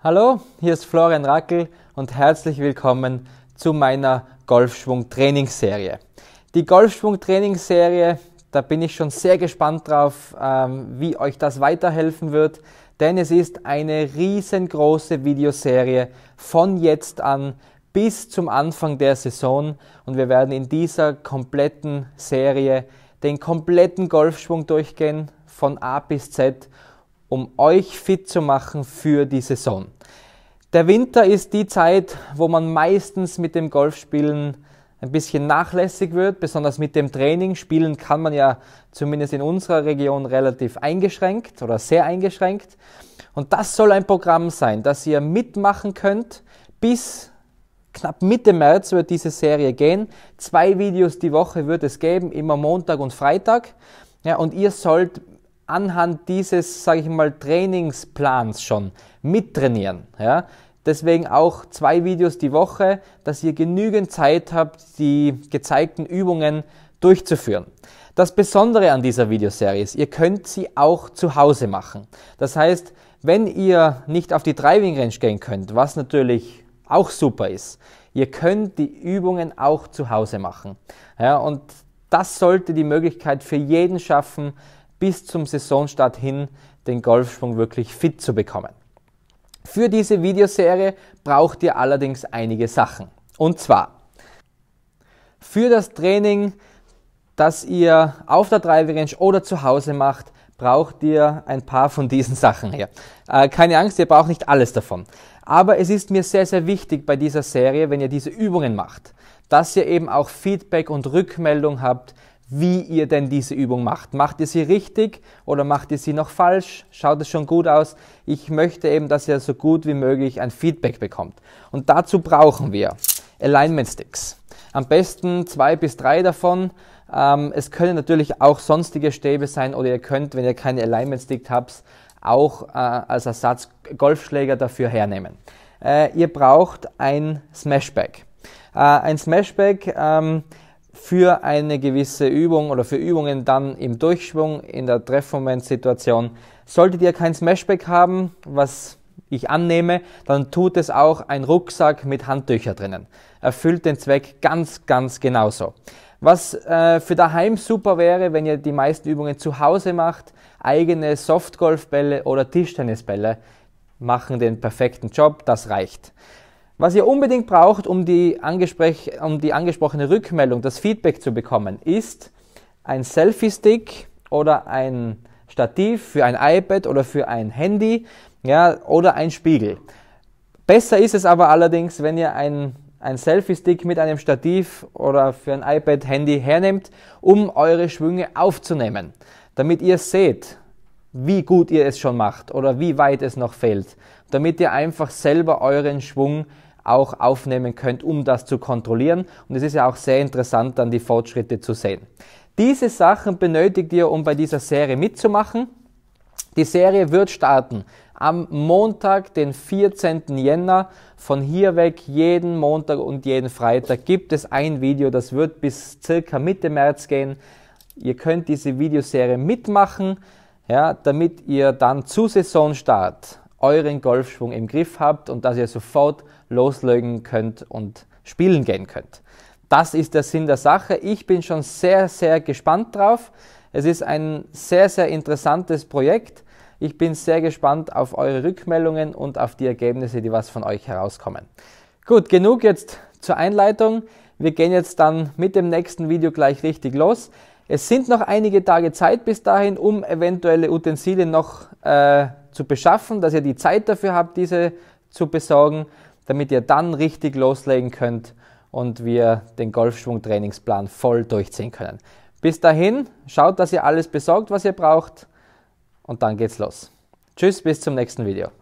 Hallo, hier ist Florian Rackel und herzlich willkommen zu meiner Golfschwung-Trainingsserie. Die Golfschwung-Trainingsserie, da bin ich schon sehr gespannt drauf, ähm, wie euch das weiterhelfen wird, denn es ist eine riesengroße Videoserie von jetzt an bis zum Anfang der Saison und wir werden in dieser kompletten Serie den kompletten Golfschwung durchgehen von A bis Z um euch fit zu machen für die Saison. Der Winter ist die Zeit, wo man meistens mit dem Golfspielen ein bisschen nachlässig wird, besonders mit dem Training. Spielen kann man ja zumindest in unserer Region relativ eingeschränkt oder sehr eingeschränkt. Und das soll ein Programm sein, das ihr mitmachen könnt. Bis knapp Mitte März wird diese Serie gehen. Zwei Videos die Woche wird es geben, immer Montag und Freitag. Ja, und ihr sollt anhand dieses, sage ich mal, Trainingsplans schon mittrainieren. Ja? Deswegen auch zwei Videos die Woche, dass ihr genügend Zeit habt, die gezeigten Übungen durchzuführen. Das Besondere an dieser Videoserie ist, ihr könnt sie auch zu Hause machen. Das heißt, wenn ihr nicht auf die Driving Range gehen könnt, was natürlich auch super ist, ihr könnt die Übungen auch zu Hause machen. Ja, und das sollte die Möglichkeit für jeden schaffen, bis zum Saisonstart hin den Golfschwung wirklich fit zu bekommen. Für diese Videoserie braucht ihr allerdings einige Sachen. Und zwar für das Training, das ihr auf der Driving Range oder zu Hause macht, braucht ihr ein paar von diesen Sachen hier. Äh, keine Angst, ihr braucht nicht alles davon. Aber es ist mir sehr, sehr wichtig bei dieser Serie, wenn ihr diese Übungen macht, dass ihr eben auch Feedback und Rückmeldung habt, wie ihr denn diese Übung macht. Macht ihr sie richtig oder macht ihr sie noch falsch? Schaut es schon gut aus? Ich möchte eben, dass ihr so gut wie möglich ein Feedback bekommt. Und dazu brauchen wir Alignment Sticks. Am besten zwei bis drei davon. Ähm, es können natürlich auch sonstige Stäbe sein oder ihr könnt, wenn ihr keine Alignment Stick habt, auch äh, als Ersatz Golfschläger dafür hernehmen. Äh, ihr braucht ein Smashback. Äh, ein Smashback ähm, für eine gewisse Übung oder für Übungen dann im Durchschwung, in der Treffmomentsituation. Solltet ihr kein Smashback haben, was ich annehme, dann tut es auch ein Rucksack mit Handtücher drinnen. Erfüllt den Zweck ganz, ganz genauso. Was äh, für daheim super wäre, wenn ihr die meisten Übungen zu Hause macht, eigene Softgolfbälle oder Tischtennisbälle machen den perfekten Job, das reicht. Was ihr unbedingt braucht, um die, um die angesprochene Rückmeldung, das Feedback zu bekommen, ist ein Selfie-Stick oder ein Stativ für ein iPad oder für ein Handy ja, oder ein Spiegel. Besser ist es aber allerdings, wenn ihr ein ein Selfie-Stick mit einem Stativ oder für ein iPad-Handy hernehmt, um eure Schwünge aufzunehmen, damit ihr seht, wie gut ihr es schon macht oder wie weit es noch fehlt, damit ihr einfach selber euren Schwung auch aufnehmen könnt, um das zu kontrollieren. Und es ist ja auch sehr interessant, dann die Fortschritte zu sehen. Diese Sachen benötigt ihr, um bei dieser Serie mitzumachen. Die Serie wird starten am Montag, den 14. Jänner. Von hier weg, jeden Montag und jeden Freitag gibt es ein Video, das wird bis circa Mitte März gehen. Ihr könnt diese Videoserie mitmachen, ja, damit ihr dann zu Saisonstart euren Golfschwung im Griff habt und dass ihr sofort loslegen könnt und spielen gehen könnt. Das ist der Sinn der Sache. Ich bin schon sehr, sehr gespannt drauf. Es ist ein sehr, sehr interessantes Projekt. Ich bin sehr gespannt auf eure Rückmeldungen und auf die Ergebnisse, die was von euch herauskommen. Gut, genug jetzt zur Einleitung. Wir gehen jetzt dann mit dem nächsten Video gleich richtig los. Es sind noch einige Tage Zeit bis dahin, um eventuelle Utensilien noch äh, zu beschaffen, dass ihr die Zeit dafür habt, diese zu besorgen, damit ihr dann richtig loslegen könnt und wir den Golfschwung-Trainingsplan voll durchziehen können. Bis dahin, schaut, dass ihr alles besorgt, was ihr braucht und dann geht's los. Tschüss, bis zum nächsten Video.